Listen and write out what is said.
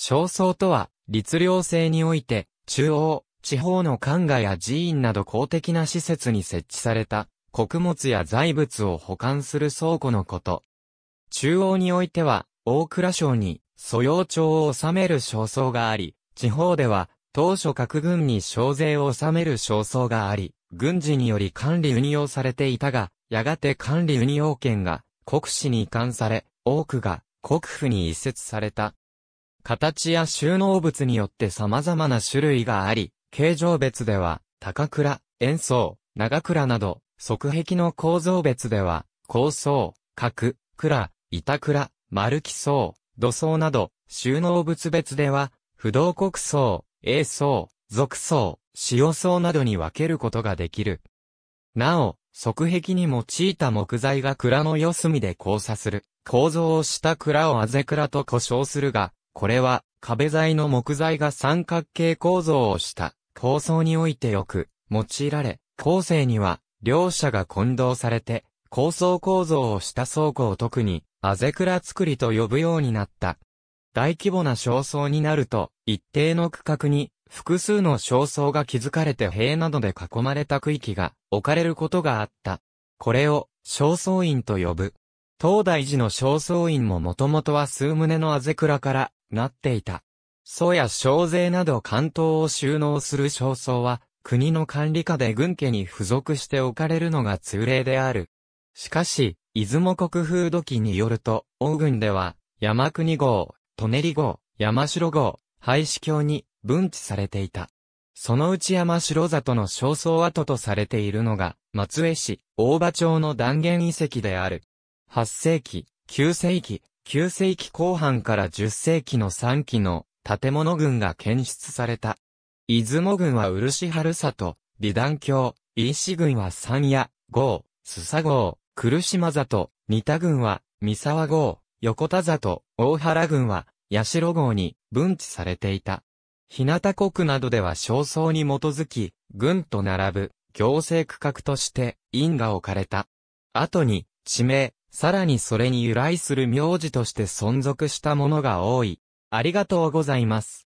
焦燥とは、律令制において、中央、地方の官賀や寺院など公的な施設に設置された、穀物や財物を保管する倉庫のこと。中央においては、大蔵省に、素養町を治める焦燥があり、地方では、当初各軍に小税を納める焦燥があり、軍事により管理運用されていたが、やがて管理運用権が国司に移管され、多くが国府に移設された。形や収納物によって様々な種類があり、形状別では、高倉、円相、長倉など、側壁の構造別では、高層、角、倉、板倉、丸木層、土層など、収納物別では、不動国層、栄層、属層、塩層などに分けることができる。なお、側壁に用いた木材が蔵の四隅で交差する。構造をした蔵をあぜ蔵と呼称するが、これは壁材の木材が三角形構造をした構想においてよく用いられ、後世には両者が混同されて構想構造をした倉庫を特にあぜくら作りと呼ぶようになった。大規模な焦燥になると、一定の区画に複数の焦燥が築かれて塀などで囲まれた区域が置かれることがあった。これを焦燥院と呼ぶ。東大寺の焦燥院ももともとは数棟のあぜくらからなっていた。蘇や小税など関東を収納する焦僧は、国の管理下で軍家に付属して置かれるのが通例である。しかし、出雲国風土記によると、王軍では、山国号、舎人号、山城号、廃止教に分置されていた。そのうち山城里の焦燥跡とされているのが、松江市、大場町の断言遺跡である。8世紀、9世紀、9世紀後半から10世紀の3期の建物群が検出された。出雲群は漆春里、美談郷、飯群は三夜、郷、須佐郷、来島里、三田群は三沢郷、横田里、大原群は八代郷に分置されていた。日向国などでは焦燥に基づき、軍と並ぶ行政区画として因が置かれた。後に地名、さらにそれに由来する名字として存続したものが多い。ありがとうございます。